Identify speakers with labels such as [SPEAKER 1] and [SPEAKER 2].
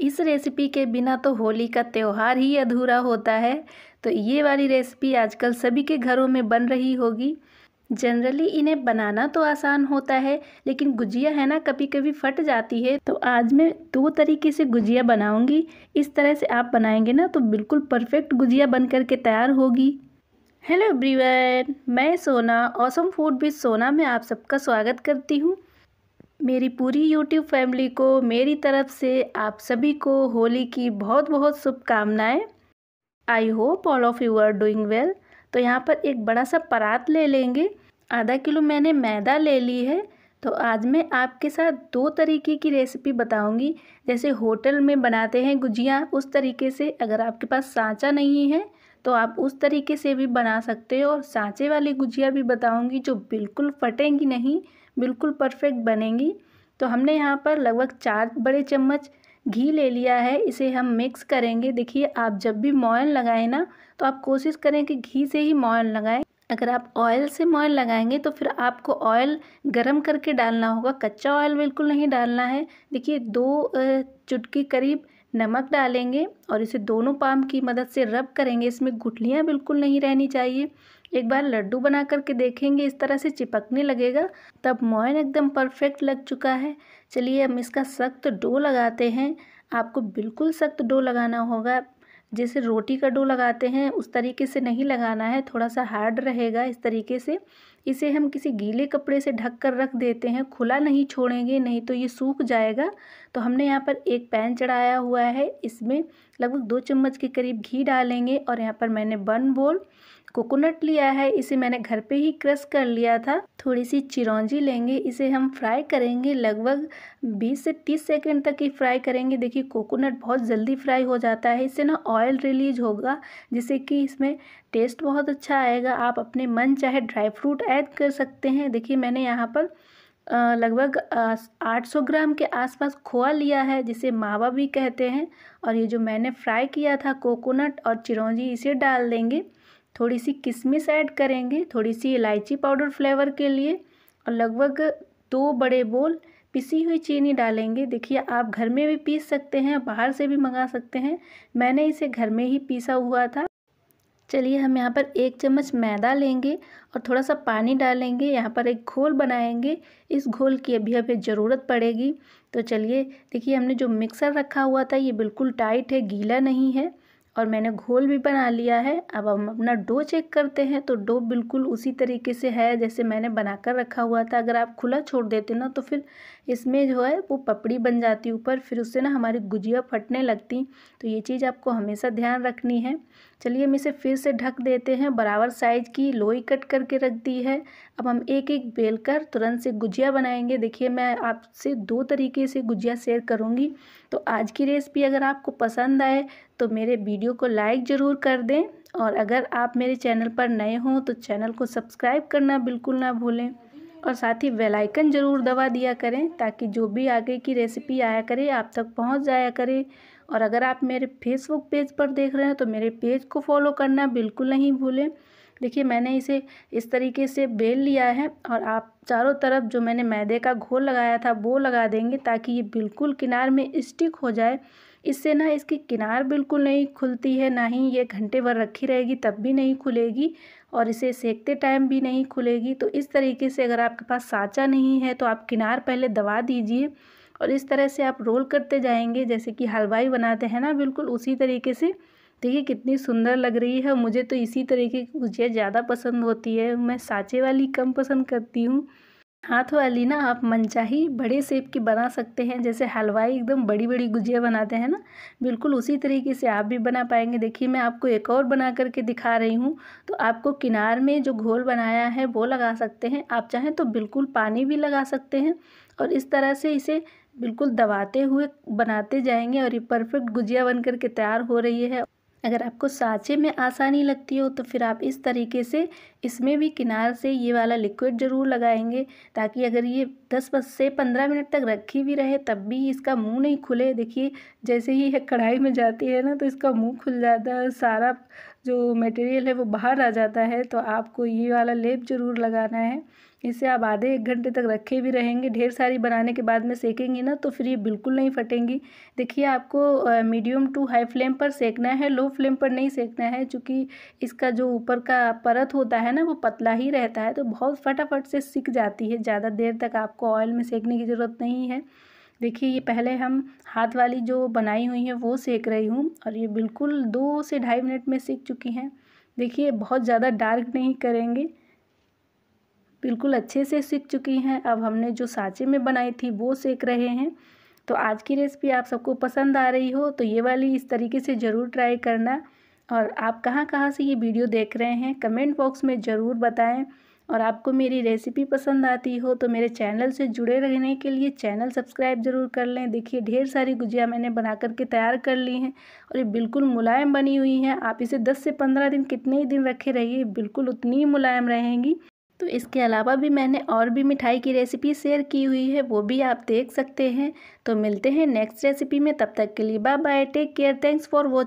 [SPEAKER 1] इस रेसिपी के बिना तो होली का त्यौहार ही अधूरा होता है तो ये वाली रेसिपी आजकल सभी के घरों में बन रही होगी जनरली इन्हें बनाना तो आसान होता है लेकिन गुजिया है ना कभी कभी फट जाती है तो आज मैं दो तरीके से गुजिया बनाऊंगी इस तरह से आप बनाएंगे ना तो बिल्कुल परफेक्ट गुजिया बन करके तैयार होगी हेलो एवरीवन मैं सोना ऑसम फूड विद सोना में आप सबका स्वागत करती हूँ मेरी पूरी YouTube फैमिली को मेरी तरफ से आप सभी को होली की बहुत बहुत शुभकामनाएं I hope all of you are doing well तो यहाँ पर एक बड़ा सा परात ले लेंगे आधा किलो मैंने मैदा ले ली है तो आज मैं आपके साथ दो तरीके की रेसिपी बताऊंगी जैसे होटल में बनाते हैं गुजिया उस तरीके से अगर आपके पास सांचा नहीं है तो आप उस तरीके से भी बना सकते हो और सांचे वाली गुजिया भी बताऊंगी जो बिल्कुल फटेंगी नहीं बिल्कुल परफेक्ट बनेंगी तो हमने यहाँ पर लगभग चार बड़े चम्मच घी ले लिया है इसे हम मिक्स करेंगे देखिए आप जब भी मॉयल लगाएं ना तो आप कोशिश करें कि घी से ही मॉयल लगाएं अगर आप ऑयल से मॉयल लगाएंगे तो फिर आपको ऑयल गरम करके डालना होगा कच्चा ऑयल बिल्कुल नहीं डालना है देखिए दो चुटकी करीब नमक डालेंगे और इसे दोनों पाम की मदद से रब करेंगे इसमें गुठलियाँ बिल्कुल नहीं रहनी चाहिए एक बार लड्डू बना करके देखेंगे इस तरह से चिपकने लगेगा तब मोयन एकदम परफेक्ट लग चुका है चलिए हम इसका सख्त डो लगाते हैं आपको बिल्कुल सख्त डो लगाना होगा जैसे रोटी का डो लगाते हैं उस तरीके से नहीं लगाना है थोड़ा सा हार्ड रहेगा इस तरीके से इसे हम किसी गीले कपड़े से ढक कर रख देते हैं खुला नहीं छोड़ेंगे नहीं तो ये सूख जाएगा तो हमने यहाँ पर एक पैन चढ़ाया हुआ है इसमें लगभग दो चम्मच के करीब घी डालेंगे और यहाँ पर मैंने बन बोल कोकोनट लिया है इसे मैंने घर पे ही क्रश कर लिया था थोड़ी सी चिरौंजी लेंगे इसे हम फ्राई करेंगे लगभग 20 से 30 सेकंड तक ही फ्राई करेंगे देखिए कोकोनट बहुत जल्दी फ्राई हो जाता है इससे ना ऑयल रिलीज होगा जिससे कि इसमें टेस्ट बहुत अच्छा आएगा आप अपने मन चाहे ड्राई फ्रूट ऐड कर सकते हैं देखिए मैंने यहाँ पर लगभग 800 ग्राम के आसपास खोआ लिया है जिसे मावा भी कहते हैं और ये जो मैंने फ्राई किया था कोकोनट और चिरौंजी इसे डाल देंगे थोड़ी सी किशमिश ऐड करेंगे थोड़ी सी इलायची पाउडर फ्लेवर के लिए और लगभग दो बड़े बोल पिसी हुई चीनी डालेंगे देखिए आप घर में भी पीस सकते हैं बाहर से भी मंगा सकते हैं मैंने इसे घर में ही पीसा हुआ था चलिए हम यहाँ पर एक चम्मच मैदा लेंगे और थोड़ा सा पानी डालेंगे यहाँ पर एक घोल बनाएंगे इस घोल की अभी हमें ज़रूरत पड़ेगी तो चलिए देखिए हमने जो मिक्सर रखा हुआ था ये बिल्कुल टाइट है गीला नहीं है और मैंने घोल भी बना लिया है अब हम अपना डो चेक करते हैं तो डो बिल्कुल उसी तरीके से है जैसे मैंने बना कर रखा हुआ था अगर आप खुला छोड़ देते ना तो फिर इसमें जो है वो पपड़ी बन जाती ऊपर फिर उससे ना हमारी गुजिया फटने लगती तो ये चीज़ आपको हमेशा ध्यान रखनी है चलिए हम इसे फिर से ढक देते हैं बराबर साइज की लोई कट करके रख दी है अब हम एक एक बेल कर तुरंत से गुजिया बनाएंगे देखिए मैं आपसे दो तरीके से गुजिया शेयर करूँगी तो आज की रेसिपी अगर आपको पसंद आए तो मेरे वीडियो को लाइक ज़रूर कर दें और अगर आप मेरे चैनल पर नए हों तो चैनल को सब्सक्राइब करना बिल्कुल ना भूलें और साथ ही बेल आइकन ज़रूर दबा दिया करें ताकि जो भी आगे की रेसिपी आया करे आप तक पहुंच जाया करे और अगर आप मेरे फेसबुक पेज पर देख रहे हैं तो मेरे पेज को फॉलो करना बिल्कुल नहीं भूलें देखिए मैंने इसे इस तरीके से बेल लिया है और आप चारों तरफ जो मैंने मैदे का घोल लगाया था वो लगा देंगे ताकि ये बिल्कुल किनार में स्टिक हो जाए इससे ना इसकी किनार बिल्कुल नहीं खुलती है ना ही ये घंटे भर रखी रहेगी तब भी नहीं खुलेगी और इसे सेकते टाइम भी नहीं खुलेगी तो इस तरीके से अगर आपके पास साँचा नहीं है तो आप किनार पहले दबा दीजिए और इस तरह से आप रोल करते जाएंगे जैसे कि हलवाई बनाते हैं ना बिल्कुल उसी तरीके से देखिए कितनी सुंदर लग रही है मुझे तो इसी तरीके की गुजिया ज़्यादा पसंद होती है मैं साँचे वाली कम पसंद करती हूँ हाथ वाली ना आप मनचाही बड़े सेप की बना सकते हैं जैसे हलवाई एकदम बड़ी बड़ी गुजिया बनाते हैं ना बिल्कुल उसी तरीके से आप भी बना पाएंगे देखिए मैं आपको एक और बना करके दिखा रही हूँ तो आपको किनार में जो घोल बनाया है वो लगा सकते हैं आप चाहें तो बिल्कुल पानी भी लगा सकते हैं और इस तरह से इसे बिल्कुल दबाते हुए बनाते जाएंगे और ये परफेक्ट गुजिया बन करके तैयार हो रही है अगर आपको साँचे में आसानी लगती हो तो फिर आप इस तरीके से इसमें भी किनार से ये वाला लिक्विड ज़रूर लगाएंगे ताकि अगर ये दस से पंद्रह मिनट तक रखी भी रहे तब भी इसका मुंह नहीं खुले देखिए जैसे ही यह कढ़ाई में जाती है ना तो इसका मुंह खुल जाता है सारा जो मटेरियल है वो बाहर आ जाता है तो आपको ये वाला लेप ज़रूर लगाना है इसे आप आधे एक घंटे तक रखे भी रहेंगे ढेर सारी बनाने के बाद में सेकेंगे ना तो फिर ये बिल्कुल नहीं फटेंगी देखिए आपको मीडियम टू हाई फ्लेम पर सेकना है लो फ्लेम पर नहीं सेकना है क्योंकि इसका जो ऊपर का परत होता है ना वो पतला ही रहता है तो बहुत फटाफट से सिक जाती है ज़्यादा देर तक आपको ऑयल में सेकने की ज़रूरत नहीं है देखिए ये पहले हम हाथ वाली जो बनाई हुई है वो सेक रही हूँ और ये बिल्कुल दो से ढाई मिनट में सीख चुकी हैं देखिए बहुत ज़्यादा डार्क नहीं करेंगे बिल्कुल अच्छे से सीख चुकी हैं अब हमने जो साँचे में बनाई थी वो सेक रहे हैं तो आज की रेसिपी आप सबको पसंद आ रही हो तो ये वाली इस तरीके से ज़रूर ट्राई करना और आप कहाँ कहाँ से ये वीडियो देख रहे हैं कमेंट बॉक्स में ज़रूर बताएँ और आपको मेरी रेसिपी पसंद आती हो तो मेरे चैनल से जुड़े रहने के लिए चैनल सब्सक्राइब ज़रूर कर लें देखिए ढेर सारी गुजिया मैंने बना कर के तैयार कर ली हैं और ये बिल्कुल मुलायम बनी हुई हैं आप इसे 10 से 15 दिन कितने ही दिन रखे रहिए बिल्कुल उतनी ही मुलायम रहेंगी तो इसके अलावा भी मैंने और भी मिठाई की रेसिपी शेयर की हुई है वो भी आप देख सकते हैं तो मिलते हैं नेक्स्ट रेसिपी में तब तक के लिए bye bye take care thanks for watching